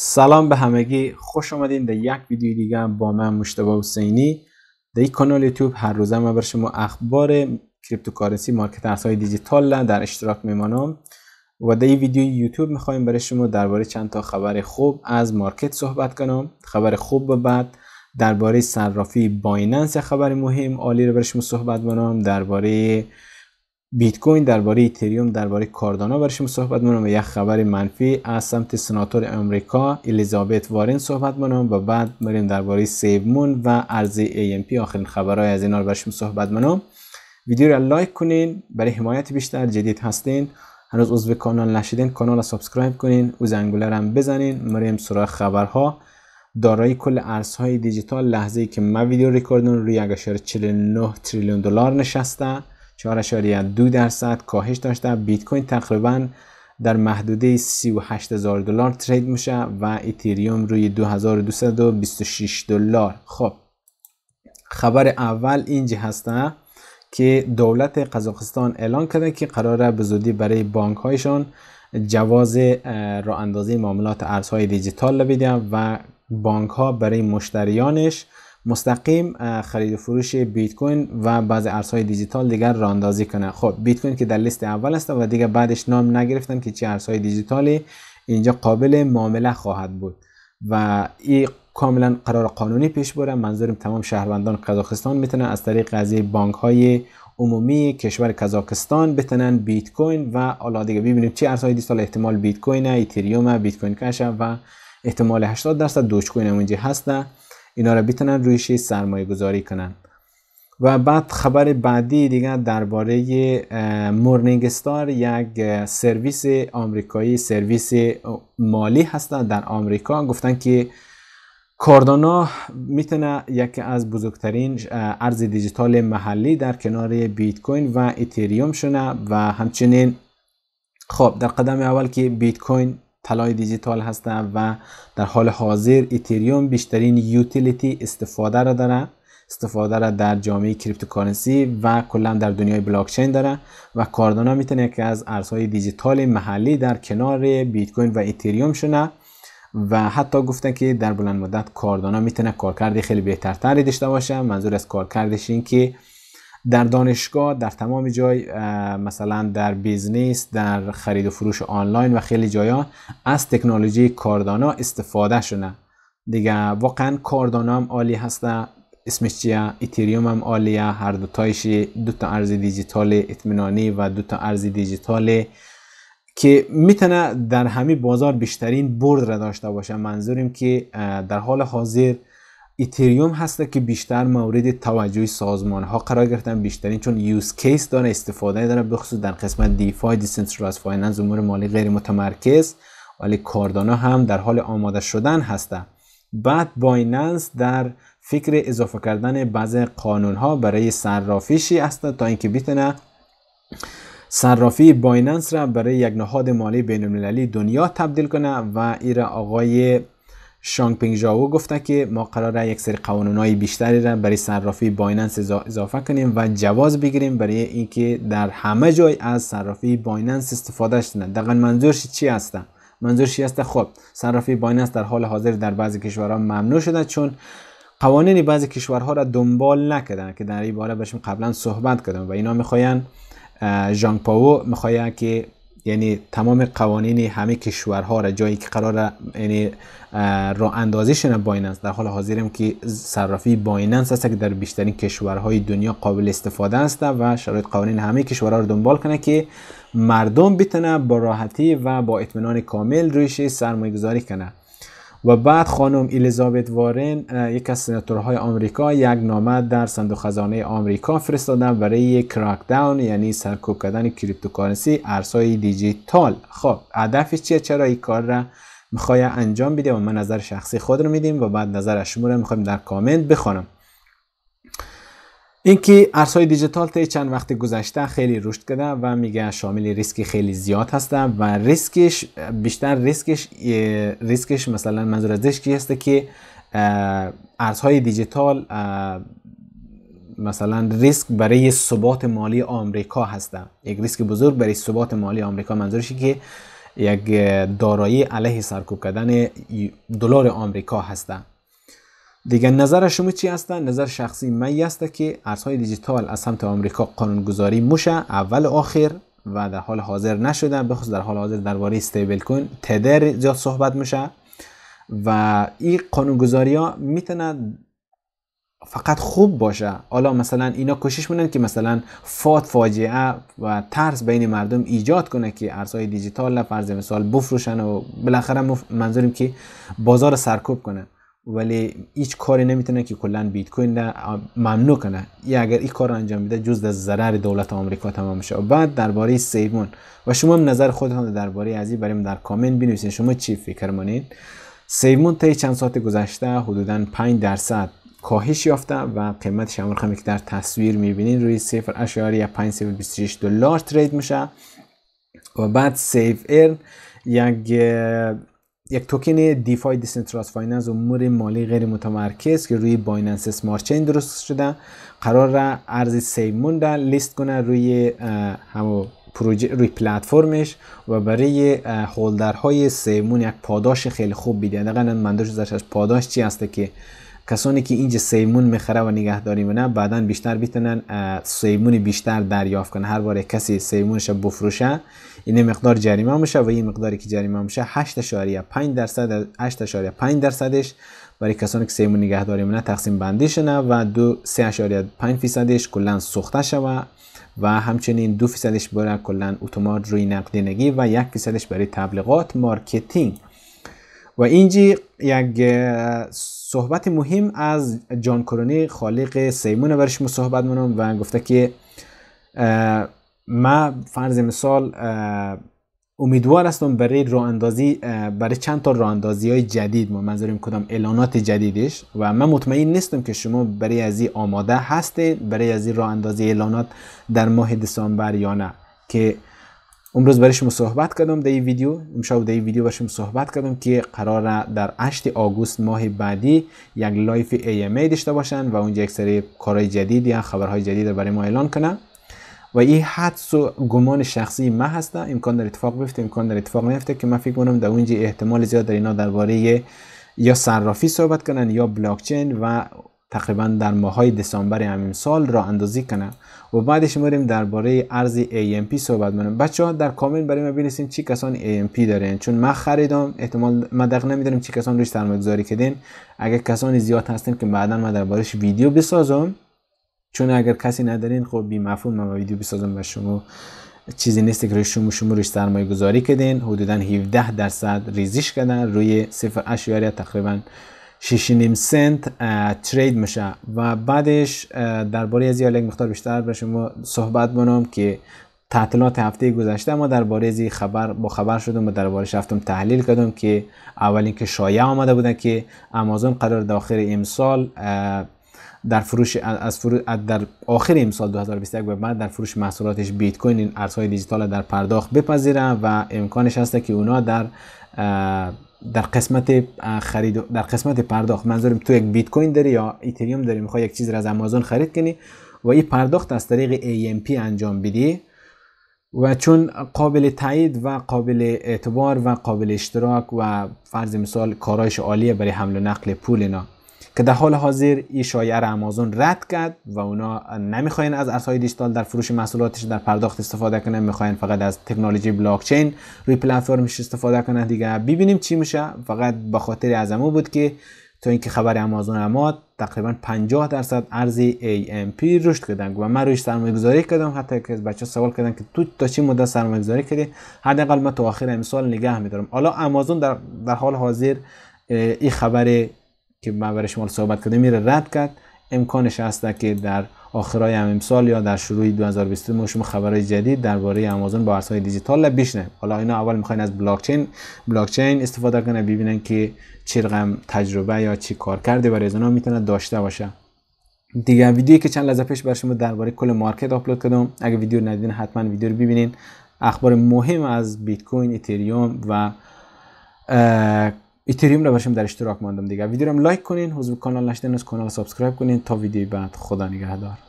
سلام به همگی خوش آمدین در یک ویدیو دیگه با من مشتبه حسینی در این کانال یوتیوب هر روزه من بر شما اخبار کریپتوکارنسی مارکت ارزهای دیجیتال در اشتراک میمانم و در این ویدیو یوتیوب میخوایم برای شما درباره چند تا خبر خوب از مارکت صحبت کنم خبر خوب و بعد درباره صرافی بایننس خبر مهم عالی رو برای شما صحبت کنم درباره بیت کوین درباره اتریوم درباره کاردانا برای شما صحبت میکنم و یک خبر منفی از سمت سناتور امریکا الیزابت وارن صحبت و بعد مریم درباره مون و ارز پی آخرین خبرهای از اینا رو برای شما صحبت ویدیو را لایک کنین برای حمایت بیشتر جدید هستین هنوز عضو کانال نشدین کانال را سابسکرایب کنین و زنگوله هم بزنین مریم سراغ خبرها دارایی کل ارزهای دیجیتال لحظه ای که من ویدیو ریکوردون روی 1.49 تریلیون دلار نشسته 4.2 درصد کاهش داشته بیت کوین تقریبا در محدوده 38000 دلار ترید میشه و اتریوم روی 2226 دلار خب خبر اول اینجی هسته که دولت قزاقستان اعلان کرده که قراره به زودی برای بانک هایشان جواز راه اندازی معاملات ارزهای دیجیتال لبیده و بانک ها برای مشتریانش مستقیم خرید و فروش بیت کوین و بعض ارزهای دیجیتال دیگر راندازی کنه خب بیت کوین که در لیست اول است و دیگه بعدش نام نگرفتن که چه ارزهای دیجیتالی اینجا قابل معامله خواهد بود و این کاملا قرار قانونی پیش بره منظورم تمام شهروندان قزاقستان میتونن از طریق از بانک های عمومی کشور کازاکستان بتنن بیت کوین و حالا دیگه ببینیم چه ارزهای دیجیتال احتمال بیت کوین اتریوم بیت کوین کش و احتمال 80 درصد دوج کوین اونجا هستن، اینا رو بتونن رویشی سرمایه گذاری کنن و بعد خبر بعدی دیگه درباره مورنینگ استار یک سرویس آمریکایی سرویس مالی هستن در آمریکا گفتن که کاردانا میتونه یکی از بزرگترین ارز دیجیتال محلی در کنار بیت کوین و اتریوم شونه و همچنین خب در قدم اول که بیت کوین طلای دیجیتال هسته و در حال حاضر اتریوم بیشترین یوتیلیتی استفاده را داره استفاده را در جامعه کریپتوکارنسی و کلا در دنیای بلاکچین داره و کاردانا میتونه که از ارزهای دیجیتال محلی در کنار بیت کوین و اتریوم شونه و حتی گفتن که در بلند مدت کاردانا میتونه کارکرد خیلی بهترتری داشته باشه منظور از کارکردش این که در دانشگاه در تمام جای مثلا در بیزنس در خرید و فروش آنلاین و خیلی جایا از تکنولوژی کاردانا استفاده شده دیگه واقعا کاردانا هم عالی هسته اسمش چیه ایتریوم هم عالیه هر دو تایش دو تا ارز دیجیتال اطمینانی و دو تا ارز دیجیتال که میتونه در همه بازار بیشترین برد را داشته باشه منظوریم که در حال حاضر ایتریوم هست که بیشتر مورد توجه سازمان ها قرار گرفتن بیشترین چون یوز کیس داره استفاده داره بخصوص در قسمت دیفای دیسنترالایز فایننس امور مالی غیر متمرکز ولی کاردانا هم در حال آماده شدن هسته بعد بایننس در فکر اضافه کردن بعض قانون ها برای صرافیشی است تا اینکه بتونه صرافی بایننس را برای یک نهاد مالی بین المللی دنیا تبدیل کنه و ایرا آقای شانگ پینگ گفته که ما قراره یک سری های بیشتری را برای صرافی بایننس اضافه کنیم و جواز بگیریم برای اینکه در همه جای از صرافی بایننس استفاده شده دقیقا منظورش چی هست؟ منظورش هست خب صرافی بایننس در حال حاضر در بعضی کشورها ممنوع شده چون قوانین بعضی کشورها را دنبال نکردن که در این باره بشم قبلا صحبت کردم و اینا میخواین ژانگ پاو میخواین که یعنی تمام قوانین همه کشورها را جایی که قرار یعنی را شن بایننس در حال حاضرم که صرافی بایننس است که در بیشترین کشورهای دنیا قابل استفاده است و شرایط قوانین همه کشورها را دنبال کنه که مردم بتونه با راحتی و با اطمینان کامل رویش سرمایه گذاری کنه و بعد خانم الیزابت وارن یک از سناتورهای آمریکا یک نامه در صندوق خزانه آمریکا فرستادن برای کراک داون یعنی سرکوب کردن کریپتوکارنسی ارزهای دیجیتال خب هدف چیه چرا این کار را میخوای انجام بده و من نظر شخصی خود رو میدیم و بعد نظر شما رو میخوایم در کامنت بخونم اینکه ارزهای دیجیتال تی چند وقت گذشته خیلی رشد کرده و میگه شامل ریسک خیلی زیاد هسته و ریسکش بیشتر ریسکش ریسکش مثلا منظور ازش کی هسته که ارزهای دیجیتال مثلا ریسک برای ثبات مالی آمریکا هسته یک ریسک بزرگ برای ثبات مالی آمریکا منظورش که یک دارایی علیه سرکوب کردن دلار آمریکا هسته دیگه نظر شما چی هستن نظر شخصی من است که ارزهای دیجیتال از سمت آمریکا قانونگذاری موشه اول و آخر و در حال حاضر نشده بخصوص در حال حاضر درباره استیبل کوین تدر زیاد صحبت میشه و این قانونگذاری ها میتونه فقط خوب باشه حالا مثلا اینا کوشش میکنن که مثلا فات فاجعه و ترس بین مردم ایجاد کنه که ارزهای دیجیتال فرض مثال بفروشن و بالاخره منظوریم که بازار سرکوب کنه ولی هیچ کاری نمیتونه که کلا بیت کوین ممنوع کنه یا اگر این کار انجام میده، جز از ضرر دولت آمریکا تمام میشه و بعد درباره سیمون و شما هم نظر خودتان درباره از این بریم در کامنت بنویسین شما چی فکر مانید سیمون تا چند ساعت گذشته حدودا 5 درصد کاهش یافته و قیمت شما هم که در تصویر میبینین روی 0.5026 دلار ترید میشه و بعد سیف ایر یک یک توکن دیفای دیسنتراس فایننس امور مالی غیر متمرکز که روی بایننس اسمارت چین درست شده قرار را ارز سیمون در لیست کنه روی همو پروژه روی پلتفرمش و برای هولدرهای سیمون یک پاداش خیلی خوب بده دقیقا من پاداش چی هسته که کسانی که اینجا سیمون میخره و نگهداری منه بعدا بیشتر بتونن سیمون بیشتر دریافت کنن هر بار کسی سیمونش بفروشه این مقدار جریمه میشه و این مقداری که جریمه میشه 8.5 درصد 8.5 درصدش برای کسانی که سیمون نگهداری منه تقسیم بندی شنه و 2 3.5 فیصدش کلا سوخته شوه و همچنین دو فیصدش برای کلا اوتومات روی نقدینگی و یک فیصدش برای تبلیغات مارکتینگ و اینجی یک صحبت مهم از جان کرونی خالق سیمون برش صحبت منم و گفته که ما فرض مثال امیدوار هستم برای راه برای چند تا راه های جدید ما منظوریم کدام اعلانات جدیدش و من مطمئن نیستم که شما برای ازی آماده هستید برای ازی راه اندازی اعلانات در ماه دسامبر یا نه که امروز برای شما صحبت کردم در این ویدیو امشب در این ویدیو برای شما صحبت کردم که قرار در 8 آگوست ماه بعدی یک لایف ای ام ای داشته باشن و اونجا یک سری کارهای جدید یا خبرهای جدید برای ما اعلان کنن و این حدس و گمان شخصی ما هستم امکان در اتفاق بیفته امکان در اتفاق نیفته که من فکر کنم در اونجا احتمال زیاد در اینا درباره یا صرافی صحبت کنن یا بلاک چین و تقریبا در ماه های دسامبر همین سال را اندازی کنه و بعدش میریم درباره ارز AMP صحبت کنیم بچه ها در کامنت برای ما بنویسین چی کسان AMP دارین چون من خریدم احتمال ما دقیق نمیدونیم چی کسان روش سرمایه گذاری کردین اگر کسانی زیاد هستین که بعدا ما دربارش ویدیو بسازم چون اگر کسی ندارین خب بی مفهوم ما ویدیو بسازم و شما چیزی نیست که شما شما روش سرمایه گذاری کردین حدودا 17 درصد ریزش کردن روی 0.8 تقریبا نیم سنت ترید میشه و بعدش درباره از یک مقدار بیشتر به شما صحبت بنام که تعطیلات هفته گذشته ما درباره زی خبر با خبر شدم و درباره شفتم تحلیل کردم که اولین که شایع آمده بودن که آمازون قرار در امسال در فروش از فرو در آخر امسال 2021 به بعد در فروش محصولاتش بیت کوین این ارزهای دیجیتال در پرداخت بپذیره و امکانش هست که اونا در در قسمت خرید در قسمت پرداخت منظورم تو یک بیت کوین داری یا ایتریوم داری میخوای یک چیز را از آمازون خرید کنی و این پرداخت از طریق AMP انجام بدی و چون قابل تایید و قابل اعتبار و قابل اشتراک و فرض مثال کارایش عالیه برای حمل و نقل پول اینا که در حال حاضر این شایعه را آمازون رد کرد و اونا نمیخواین از ارزهای دیجیتال در فروش محصولاتش در پرداخت استفاده کنن میخواین فقط از تکنولوژی بلاک چین روی پلتفرمش استفاده کنن دیگه ببینیم چی میشه فقط به خاطر ازمو بود که تا اینکه خبر آمازون اماد تقریبا 50 درصد ارز پی رشد کردن و من روش سرمایه گذاری کردم حتی که از بچه سوال کردن که تو تا چی مدت سرمایه گذاری کردی حداقل من تا آخر امسال نگه میدارم حالا آمازون در, در حال حاضر این خبر که من برای شما صحبت کرده میره رد کرد امکانش هست که در آخرای هم امسال یا در شروع 2023 ما شما خبرهای جدید درباره آمازون با ارزهای دیجیتال بشنه حالا اینا اول میخواین از بلاک چین بلاک چین استفاده کنه ببینن که چه رقم تجربه یا چی کار کرده برای اونا میتونه داشته باشه دیگه ویدیویی که چند لحظه پیش برای شما درباره کل مارکت آپلود کردم اگه ویدیو ندیدین حتما ویدیو رو ببینین اخبار مهم از بیت کوین اتریوم و ایتریوم رو باشم در اشتراک ماندم دیگه ویدیو رو لایک کنین حضور کانال نشدن از کانال سابسکرایب کنین تا ویدیو بعد خدا نگهدار